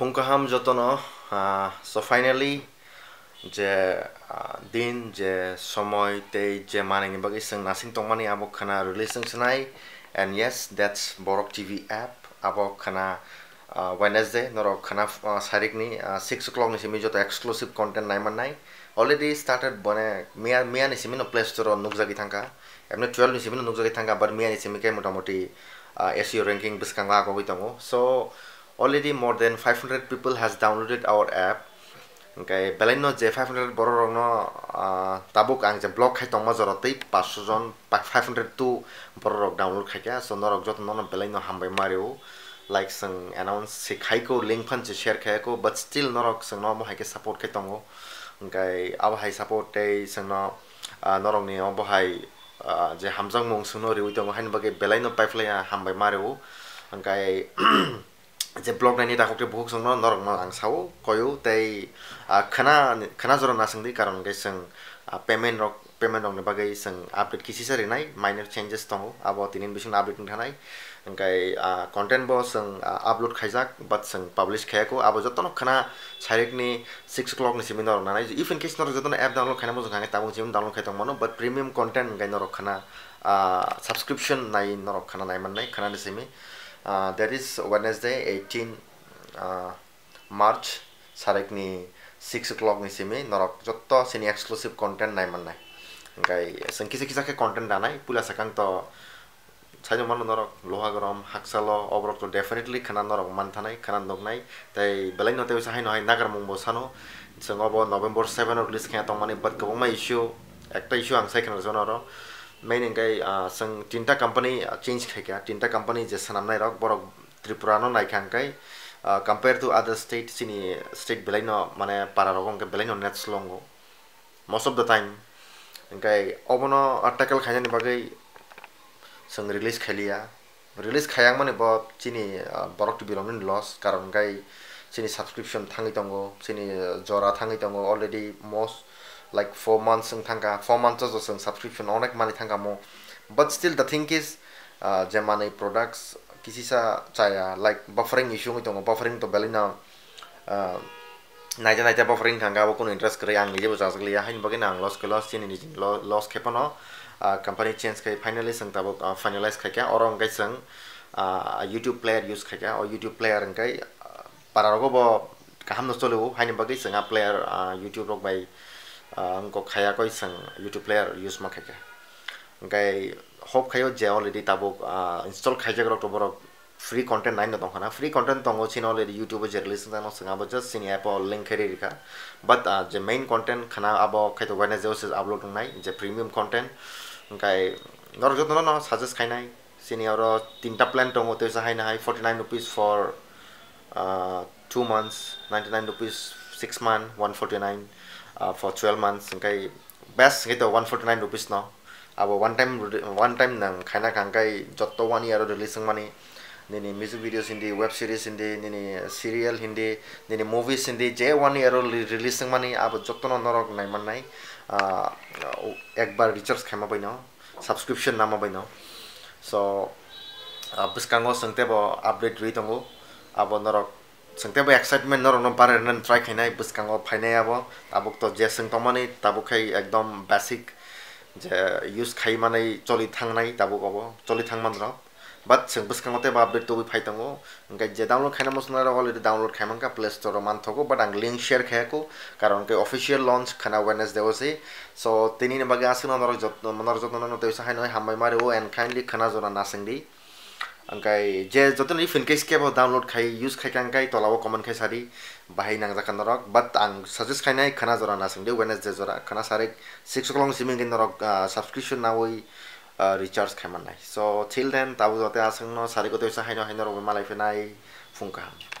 ফুংকাহাম যতন চ' ফাইনেলি যে দিন যে সময় তেই যে মানে নিবাগে সঙ্গ নাসিং টংমানি আবক খানা রিলিজ সাই and yes that's Borok TV app আবক খানা ওয়েনেসডে নর খানা সারিক নি সিক্স ও ক্লক নিছি যত এক্সক্লুসিভ কন্টেন্ট নাই মানে নাই অলরেডি স্টার্টেড মানে মিয়া মিয়া নিছি মিনো প্লে স্টোর নুক জাগি থাকা এমনি টুয়েলভ নিছি মিনো নুক জাগি থাকা বাট মিয়া নিছি মোটামুটি এসিও র্যাঙ্কিং বিশ কাঙ্গা আগে তো so already more than five hundred people has downloaded our app এনকাই বেলাইন্য যে ফাইভ হান্ড্রেড বড় রঙ তাবুক আং যে ব্লক খাই তম জরতেই পাঁচশো জন ফাইভ হান্ড্রেড টু বড় রক ডাউনলোড খাই সো নরক যত্ন বেলাইন্য হামবাই মারেও লাইক সং অ্যানাউন্স সে খাইকো লিঙ্ক ফানসে শেয়ার খাইকো বাট স্টিল নরক সঙ্গ বহাইকে সাপোর্ট খাই তঙ এনকাই আবহাই সাপোর্ট এই সঙ্গ নরক নিয়ে অবহাই যে হামজং মং সঙ্গ রেউই তঙ হাইন বাকে বেলাইন্য পাইপলাইন হামবাই মারেও এনকাই जेब्लगनायनि दाखौके बहुक जोंनो नरगनो आं साव कयो तै खना खना जरो नासंदि कारण गे जों पेमेन्ट पेमेन्ट रकनि बागै जों आपडेट किसि सारिनाय माइनर चेन्जेस दङ अब दिनै बिसिं आपडेट थानाय ओंखाय कन्टेन्ट बो जों आपलोड खाइजाक बाट जों पाब्लिश अब जतन खना सारिकनि सिक्स ओ क्लकनि इफ इन केस नर जतन एप डाउनलोड डाउनलोड खाइदों बट प्रिमियम कन्टेन्ट गाइनो रखना सब्सक्रिप्शन नाय नरखना नाय माननाय uh, that is Wednesday 18 uh, March Sarekni 6 o'clock ni simi norok jotto sini exclusive content nai man nai ngai sankise kisake content nai pula sakang to sajo manu norok loha gram haksalo obrok to definitely khana norok man thanai khana nok nai tai belain note usahai noi nagar mong bosano sangobo november 7 release khata mane bad kobo ma issue ekta issue ang sai khana zonoro मेन इङ सङ change company change खाइ तिनटा company Jason नै रक बर त्रिपुरानो नाइखा अहिले कम्पेयर टु अदर स्टेट चिनी स्टेट बेला मेला बल्याकन नेट्स लगो मोस्ट अफ द टाइम इङ्कै अवन अल खे सिलिस खै रिलीज खा मन एफ टु विरो लस कर्ण सब्सक्रिपन थङ्गत चिनी जरा like four months ang thanga four months or so subscription onek mani thanga mo but still the thing is uh, products किसी सा चाहिए लाइक बफरिंग इश्यू में तो बफरिंग तो बेली ना नाइजा नाइजा बफरिंग खांगा वो कुन इंटरेस्ट करे आंग लीजिए बचा सकली यहाँ बगे ना लॉस के लॉस चीन इंजिन लॉस खेपन हो कंपनी चेंज कर फाइनली संग तब फाइनलाइज खाके और अंगाई संग यूट्यूब प्लेयर यूज खाके और यूट्यूब प्लेयर अंगाई पारा रोगो बो कहम नस्तलो हाइन बगे संगा प्लेयर यूट्यूब रोग बाई অংক খায়া কৈ চাং ইউটিউব প্লেয়াৰ ইউজ মা খাইকে ওকাই হব খাই যে অলৰেডি তাবুক ইনষ্টল খাই যাগ তোমাৰ ফ্ৰী কণ্টেণ্ট নাই নতুন খানা ফ্ৰী কণ্টেণ্ট তংগ চিন অলৰেডি ইউটিউব যে ৰিলিজ নাই চিঙাব জাষ্ট চিনি এপ লিংক হেৰি ৰিখা বাট যে মেইন কণ্টেণ্ট খানা আব খাইতো গাইনে যে আপলোড নাই যে প্ৰিমিয়াম কণ্টেণ্ট ওকাই নৰ যতন ন চাজেছ খাই নাই চিনি আৰু তিনিটা প্লেন তংগ তেওঁ চাহাই নাহাই forty nine rupees for two months ninety nine rupees six month one forty nine for twelve months कहीँ अङ्क कहीँ त वान फोर्टी नाइन रुपिस न अब वान टाइम वान टाइम न खाना खाक जत्तो वान इयर रिलिज छौँ मैले निनी music videos Hindi web series Hindi निनी सिरियल हिन्दी निनी मुभिज हिन्दी जे वान इयर रिलिज छ मैले अब जत्तो नरक नै मैले एक्क बार खाइमा खाइमो सब्सक्रिप्सन नाममा बैनौ सो विशाँ सङ्त्या अब अपडेट दुई अब नरक সঙ্গেবো এক্সাইটমেন্ট no পারে try nen try khainai buskango phainai abo tabuk to je sengtomani tabuk khai ekdom যে ইউজ খাই মানে চলি থাংনাই তাবো কব চলি থাংমান র বাট সেং বসকাংতে বা আপডেট ফাই ফাইতাঙ্গ ওঙ্কাই যে ডাউনলোড খাইনা মসনা র অলরেডি ডাউনলোড খাইমাঙ্কা প্লে স্টোর মান থাকো বাট আং লিঙ্ক শেয়ার খাইকো কারণ কে অফিসিয়াল লঞ্চ খানা ওয়েনেস দেও সে সো তিনি বাগে আসুন নর যত্ন নর যত্ন নতুন হাই নয় হামাই মারে ও এন খাইনলি খানা জোনা নাসিং দি अङ्काइ जे जतन इफ इनकेस के अब डाउनलोड खाइ युज खाइ काङ्काइ तल कमन खाइ सारी भाइ नाङ्जा खान रक बट आङ सजेस्ट खाइ नै खाना जरा नासङ दे वेनेस जे जरा खाना सारे सिक्स ओ सिमिङ किन रक सब्सक्रिप्सन ना वै रिचार्ज खाइमान नाइ सो थिल देन ताबु जते आसङ न सारी कतै हाइन हाइन रक मालाइ फुङ्का